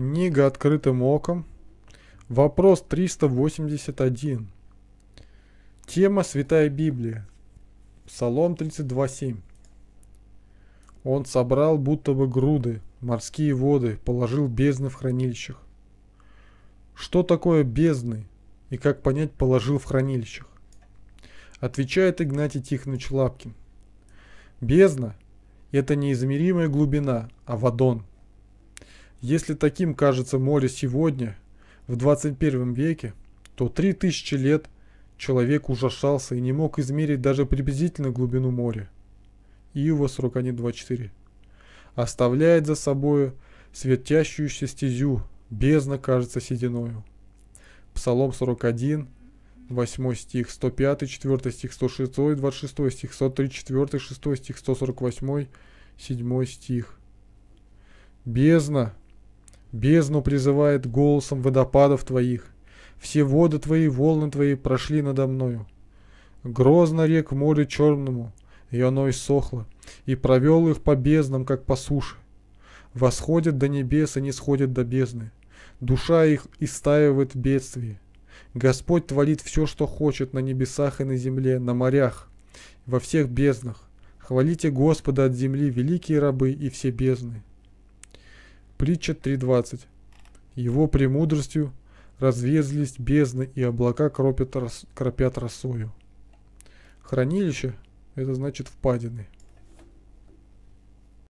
Книга «Открытым оком». Вопрос 381. Тема «Святая Библия». Псалом 32.7. Он собрал будто бы груды, морские воды, положил бездны в хранилищах. Что такое бездны и как понять положил в хранилищах? Отвечает Игнатий Тихонович Лапкин. Бездна – это неизмеримая глубина, а вадон – если таким кажется море сегодня, в 21 веке, то 3000 лет человек ужасался и не мог измерить даже приблизительно глубину моря. Иова а 41.24 Оставляет за собою светящуюся стезю, бездна кажется сединою. Псалом 41, 8 стих, 105, 4 стих, 106, 26 стих, 134, 6 стих, 148, 7 стих. Бездна Бездну призывает голосом водопадов твоих. Все воды твои, волны твои прошли надо мною. Грозно рек море черному, и оно иссохло, и провел их по безднам, как по суше. Восходят до небес и не сходит до бездны. Душа их истаивает в бедствии. Господь творит все, что хочет на небесах и на земле, на морях, во всех безднах. Хвалите Господа от земли, великие рабы и все бездны. Притча 3.20. Его премудростью разверзлись бездны, и облака кропят рос... кропят росою. Хранилище – это значит впадины.